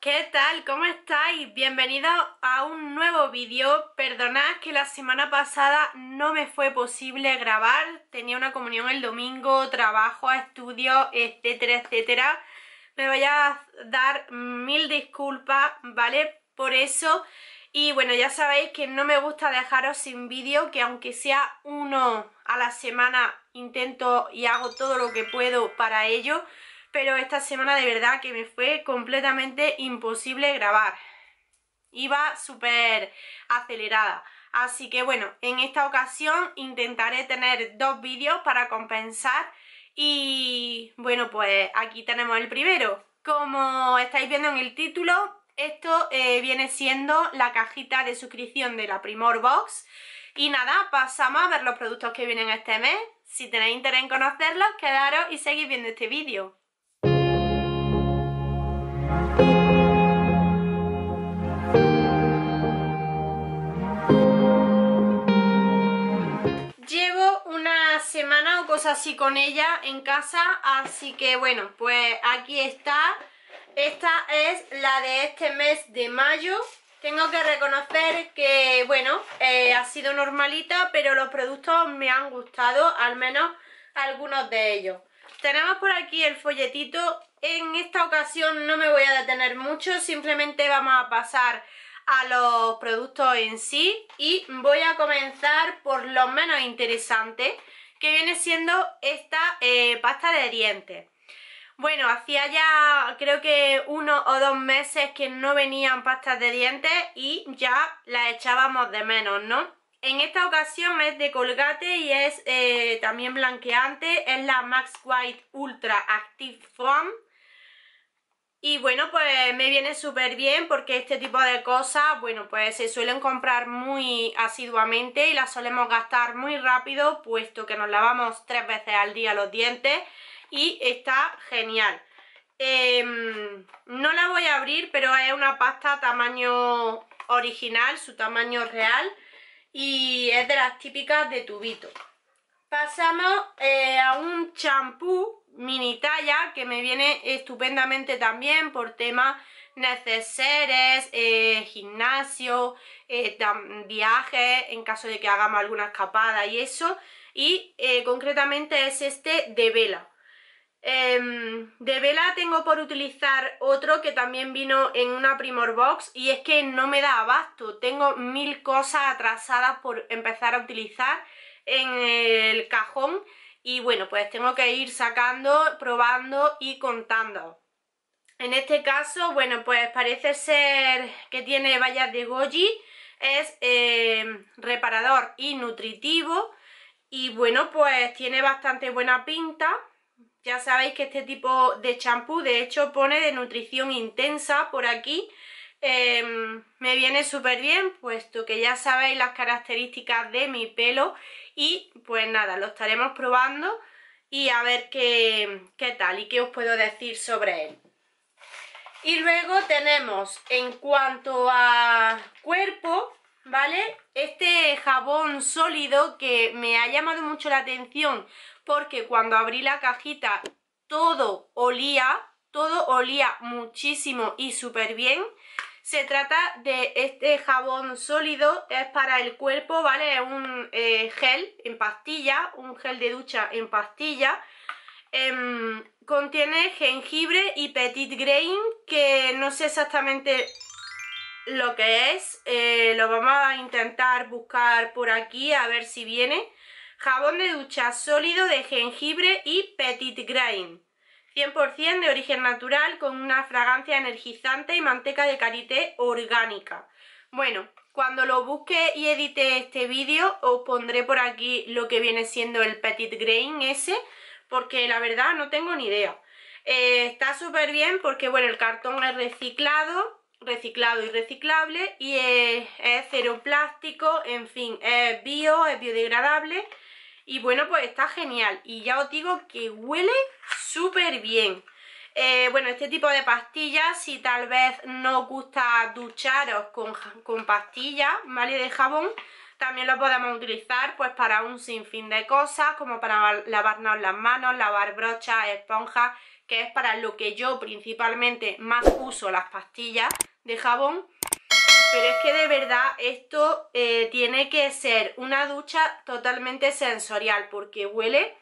¿qué tal? ¿Cómo estáis? Bienvenidos a un nuevo vídeo. Perdonad que la semana pasada no me fue posible grabar. Tenía una comunión el domingo, trabajo, estudio, etcétera, etcétera. Me voy a dar mil disculpas, ¿vale? Por eso. Y bueno, ya sabéis que no me gusta dejaros sin vídeo, que aunque sea uno a la semana, intento y hago todo lo que puedo para ello pero esta semana de verdad que me fue completamente imposible grabar. Iba súper acelerada. Así que bueno, en esta ocasión intentaré tener dos vídeos para compensar y bueno, pues aquí tenemos el primero. Como estáis viendo en el título, esto eh, viene siendo la cajita de suscripción de la Primor Box. Y nada, pasamos a ver los productos que vienen este mes. Si tenéis interés en conocerlos, quedaros y seguís viendo este vídeo. cosas así con ella en casa, así que bueno, pues aquí está. Esta es la de este mes de mayo. Tengo que reconocer que, bueno, eh, ha sido normalita, pero los productos me han gustado, al menos algunos de ellos. Tenemos por aquí el folletito. En esta ocasión no me voy a detener mucho, simplemente vamos a pasar a los productos en sí y voy a comenzar por lo menos interesante que viene siendo esta eh, pasta de dientes. Bueno, hacía ya creo que uno o dos meses que no venían pastas de dientes y ya las echábamos de menos, ¿no? En esta ocasión es de Colgate y es eh, también blanqueante, es la Max White Ultra Active Foam y bueno, pues me viene súper bien porque este tipo de cosas, bueno, pues se suelen comprar muy asiduamente y las solemos gastar muy rápido puesto que nos lavamos tres veces al día los dientes y está genial. Em, no la voy a abrir, pero es una pasta tamaño original, su tamaño real y es de las típicas de tubito. Pasamos eh, a un champú mini talla que me viene estupendamente también por temas neceseres, eh, gimnasio, eh, viajes en caso de que hagamos alguna escapada y eso y eh, concretamente es este de vela em, de vela tengo por utilizar otro que también vino en una Primor Box y es que no me da abasto, tengo mil cosas atrasadas por empezar a utilizar en el cajón y bueno, pues tengo que ir sacando, probando y contando. En este caso, bueno, pues parece ser que tiene vallas de goji, es eh, reparador y nutritivo y bueno, pues tiene bastante buena pinta. Ya sabéis que este tipo de champú, de hecho, pone de nutrición intensa por aquí. Em, me viene súper bien, puesto que ya sabéis las características de mi pelo y pues nada, lo estaremos probando y a ver qué, tal y qué os puedo decir sobre él. Y luego tenemos en cuanto a cuerpo, ¿vale? Este jabón sólido que me ha llamado mucho la atención porque cuando abrí la cajita todo olía, todo olía muchísimo y súper bien. Se trata de este jabón sólido, es para el cuerpo, ¿vale? Es un eh, gel en pastilla, un gel de ducha en pastilla. Em, contiene jengibre y petit grain, que no sé exactamente lo que es. Eh, lo vamos a intentar buscar por aquí a ver si viene. Jabón de ducha sólido de jengibre y petit grain. 100% de origen natural con una fragancia energizante y manteca de karité orgánica. Bueno, cuando lo busque y edite este vídeo os pondré por aquí lo que viene siendo el Petit Grain ese porque la verdad no tengo ni idea. Eh, está súper bien porque bueno, el cartón es reciclado, reciclado y reciclable y es, es cero plástico, en fin, es bio, es biodegradable y bueno, pues está genial. Y ya os digo que huele súper bien. Eh, bueno, este tipo de pastillas, si tal vez no os gusta ducharos con, pastillas, ¿vale? De jabón, también lo podemos utilizar pues para un sinfín de cosas, como para lavarnos las manos, lavar brochas, esponjas, que es para lo que yo principalmente más uso las pastillas de jabón. Pero es que de verdad esto eh, tiene que ser una ducha totalmente sensorial porque huele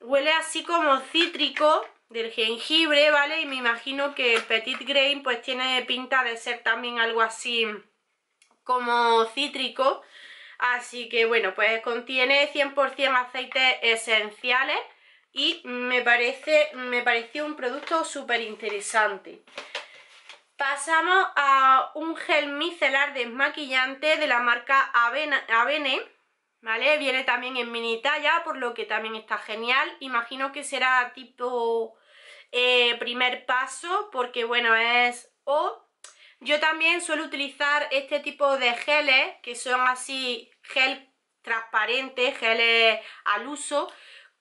Huele así como cítrico del jengibre, ¿vale? Y me imagino que el Petit Grain pues tiene pinta de ser también algo así como cítrico. Así que bueno, pues contiene 100% aceites esenciales y me, parece, me pareció un producto súper interesante. Pasamos a un gel micelar desmaquillante de la marca Avene ¿vale? Viene también en mini talla, por lo que también está genial. Imagino que será tipo eh, primer paso, porque bueno, es O. Yo también suelo utilizar este tipo de geles, que son así gel transparente, geles al uso,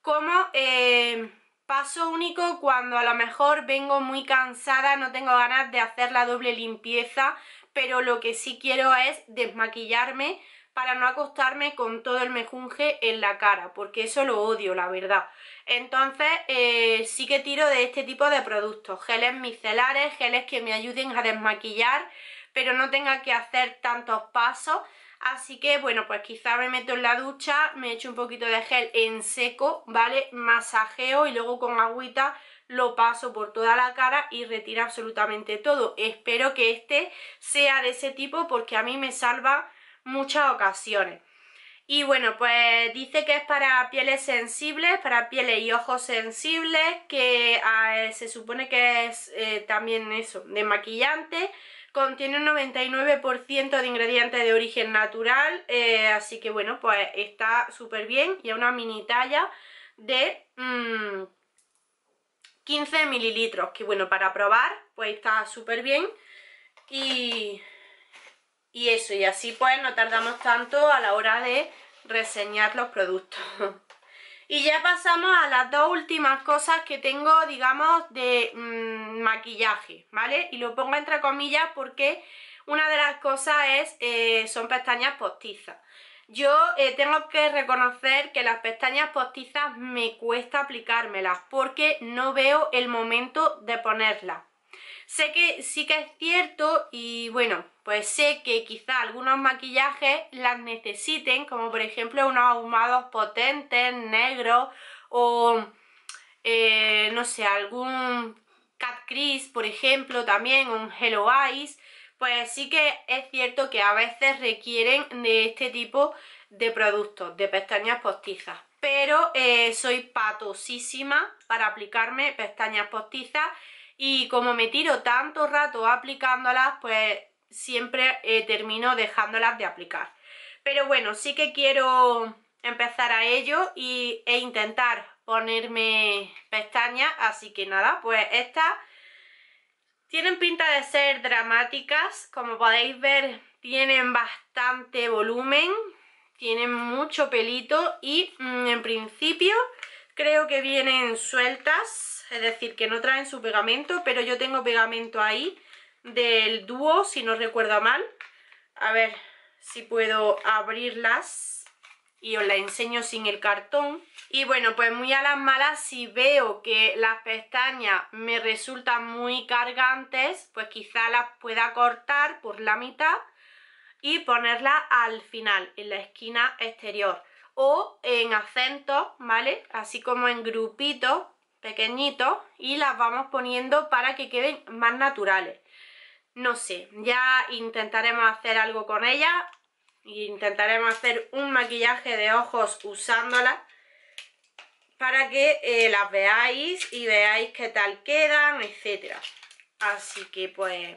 como... Eh, paso único cuando a lo mejor vengo muy cansada, no tengo ganas de hacer la doble limpieza, pero lo que sí quiero es desmaquillarme para no acostarme con todo el mejunje en la cara, porque eso lo odio, la verdad. Entonces eh, sí que tiro de este tipo de productos, geles micelares, geles que me ayuden a desmaquillar, pero no tenga que hacer tantos pasos. Así que bueno, pues quizá me meto en la ducha, me echo un poquito de gel en seco, ¿vale? Masajeo y luego con agüita lo paso por toda la cara y retiro absolutamente todo. Espero que este sea de ese tipo porque a mí me salva muchas ocasiones. Y bueno, pues dice que es para pieles sensibles, para pieles y ojos sensibles, que ah, eh, se supone que es eh, también eso, de maquillante. Contiene un 99% de ingredientes de origen natural, eh, así que bueno, pues está súper bien. Y a una mini talla de 15 mm, mililitros, que bueno, para probar, pues está súper bien. Y y eso, y así pues no tardamos tanto a la hora de reseñar los productos. y ya pasamos a las dos últimas cosas que tengo, digamos, de mm, maquillaje, ¿vale? Y lo pongo entre comillas porque una de las cosas es, eh, son pestañas postizas. Yo eh, tengo que reconocer que las pestañas postizas me cuesta aplicármelas porque no veo el momento de ponerlas. Sé que sí que es cierto y bueno, pues sé que quizá algunos maquillajes las necesiten, como por ejemplo unos ahumados potentes, negros o eh, no sé, algún Cat Crease, por ejemplo, también un Hello Eyes, pues sí que es cierto que a veces requieren de este tipo de productos, de pestañas postizas. Pero eh, soy patosísima para aplicarme pestañas postizas y como me tiro tanto rato aplicándolas, pues siempre eh, termino dejándolas de aplicar. Pero bueno, sí que quiero empezar a ello y, e intentar ponerme pestañas, así que nada, pues estas tienen pinta de ser dramáticas, como podéis ver tienen bastante volumen, tienen mucho pelito y mm, en principio creo que vienen sueltas, es decir, que no traen su pegamento, pero yo tengo pegamento ahí del dúo, si no recuerdo mal. A ver si puedo abrirlas y os la enseño sin el cartón. Y bueno, pues muy a las malas, si veo que las pestañas me resultan muy cargantes, pues quizá las pueda cortar por la mitad y ponerlas al final, en la esquina exterior o en acentos, ¿vale? Así como en grupitos pequeñitos y las vamos poniendo para que queden más naturales no sé, ya intentaremos hacer algo con ella intentaremos hacer un maquillaje de ojos usándola para que eh, las veáis y veáis qué tal quedan, etcétera así que pues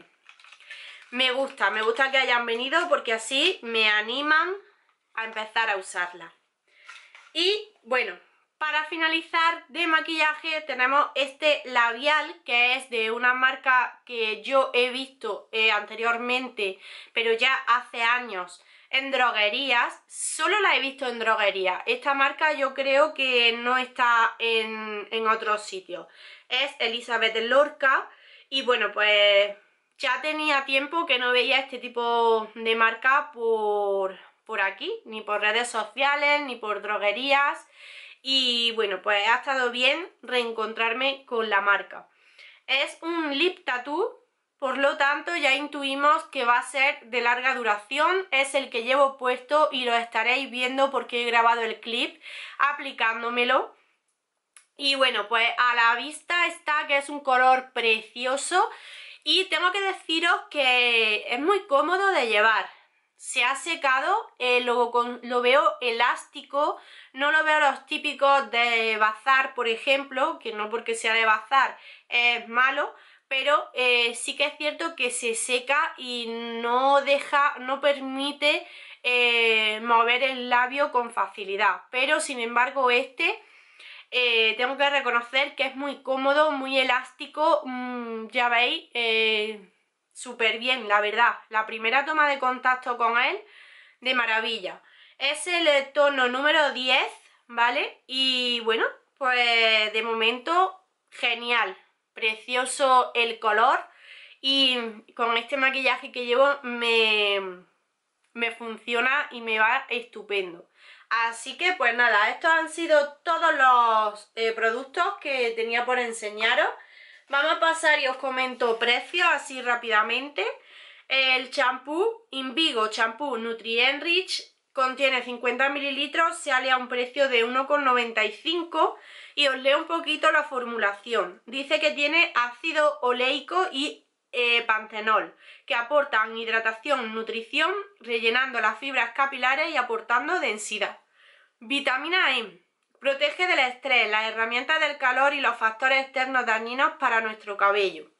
me gusta, me gusta que hayan venido porque así me animan a empezar a usarla y bueno, para finalizar de maquillaje tenemos este labial que es de una marca que yo he visto eh, anteriormente pero ya hace años en droguerías, solo la he visto en droguería. Esta marca yo creo que no está en, en otros sitios. Es Elizabeth Lorca y bueno, pues ya tenía tiempo que no veía este tipo de marca por, por aquí, ni por redes sociales, ni por droguerías y bueno, pues ha estado bien reencontrarme con la marca. Es un lip tattoo, por lo tanto ya intuimos que va a ser de larga duración, es el que llevo puesto y lo estaréis viendo porque he grabado el clip aplicándomelo. Y bueno, pues a la vista está que es un color precioso y tengo que deciros que es muy cómodo de llevar se ha secado, eh, lo, veo elástico, no lo veo los típicos de bazar, por ejemplo, que no porque sea de bazar es malo, pero eh, sí que es cierto que se seca y no deja, no permite eh, mover el labio con facilidad, pero sin embargo este... tengo que reconocer que es muy cómodo, muy elástico, mm, ya veis, súper bien, la verdad. La primera toma de contacto con él, de maravilla. Es el eh, tono número 10, ¿vale? Y bueno, pues de momento genial, precioso el color y con este maquillaje que llevo me, me funciona y me va estupendo. Así que pues nada, estos han sido todos los eh, productos que tenía por enseñaros. Vamos a pasar y os comento precio así rápidamente. El champú Invigo Champú Nutri-Enrich contiene 50 mililitros, sale a un precio de 1,95 y os leo un poquito la formulación. Dice que tiene ácido oleico y panthenol, eh, pantenol, que aportan hidratación, nutrición, rellenando las fibras capilares y aportando densidad. Vitamina E, Protege del estrés, las herramientas del calor y los factores externos dañinos para nuestro cabello.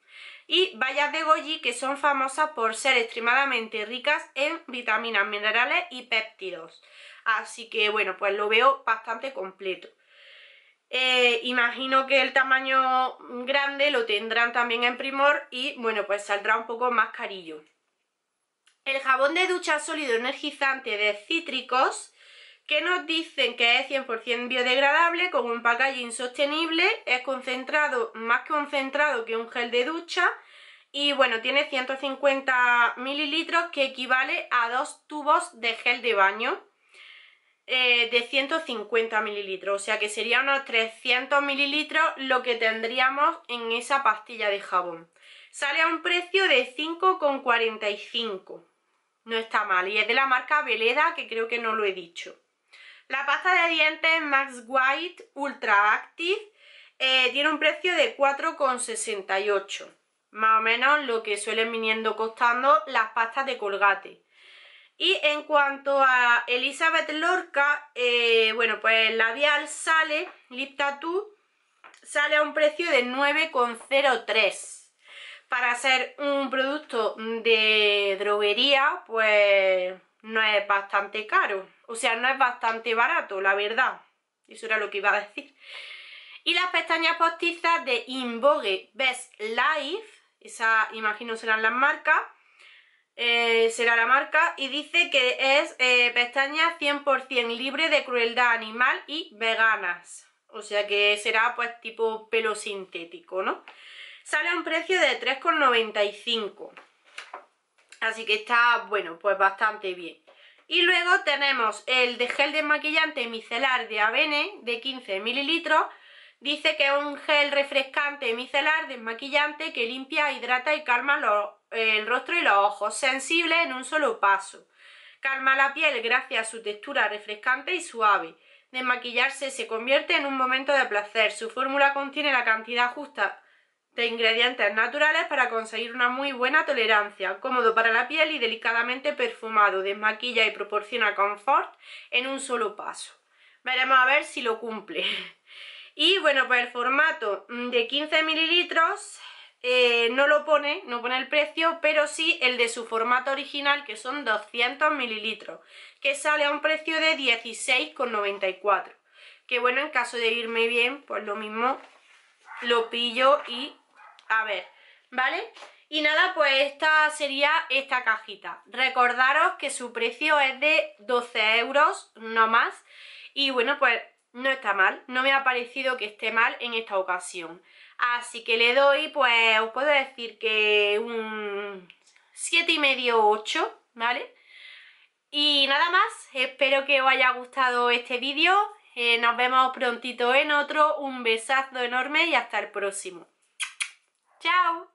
Y vallas de goji que son famosas por ser extremadamente ricas en vitaminas, minerales y péptidos. Así que bueno, pues lo veo bastante completo. Eh, imagino que el tamaño grande lo tendrán también en primor y bueno, pues saldrá un poco más carillo. El jabón de ducha sólido energizante de cítricos que nos dicen que es 100% biodegradable, con un packaging sostenible, es concentrado, más concentrado que un gel de ducha y bueno, tiene 150 mililitros que equivale a dos tubos de gel de baño eh, de 150 mililitros, o sea que sería unos 300 mililitros lo que tendríamos en esa pastilla de jabón. Sale a un precio de 5,45, no está mal, y es de la marca Veleda que creo que no lo he dicho. La pasta de dientes Max White Ultra Active eh, tiene un precio de 4,68. Más o menos lo que suelen viniendo costando las pastas de colgate. Y en cuanto a Elizabeth Lorca, eh, bueno, pues el labial sale, Lip Tattoo, sale a un precio de 9,03. Para ser un producto de droguería, pues no es bastante caro. O sea, no es bastante barato, la verdad. Eso era lo que iba a decir. Y las pestañas postizas de Invogue Best Life, esa imagino serán las marcas, eh, será la marca, y dice que es eh, pestaña 100% libre de crueldad animal y veganas. O sea que será pues tipo pelo sintético, ¿no? Sale a un precio de 3,95. Así que está, bueno, pues bastante bien. Y luego tenemos el de gel desmaquillante micelar de Avene de 15 mililitros. Dice que es un gel refrescante micelar desmaquillante que limpia, hidrata y calma el rostro y los ojos, sensible en un solo paso. Calma la piel gracias a su textura refrescante y suave. Desmaquillarse se convierte en un momento de placer. Su fórmula contiene la cantidad justa de ingredientes naturales para conseguir una muy buena tolerancia, cómodo para la piel y delicadamente perfumado, desmaquilla y proporciona confort en un solo paso. Veremos a ver si lo cumple. Y bueno, pues el formato de 15 mililitros eh, no lo pone, no pone el precio, pero sí el de su formato original, que son 200 mililitros, que sale a un precio de 16,94. Que bueno, en caso de irme bien, pues lo mismo lo pillo y a ver, ¿vale? Y nada, pues esta sería esta cajita. Recordaros que su precio es de 12 euros, no más. Y bueno, pues no está mal, no me ha parecido que esté mal en esta ocasión. Así que le doy, pues os puedo decir que un 7,5 8, ¿vale? Y nada más, espero que os haya gustado este vídeo. Eh, nos vemos prontito en otro, un besazo enorme y hasta el próximo. ¡Chao!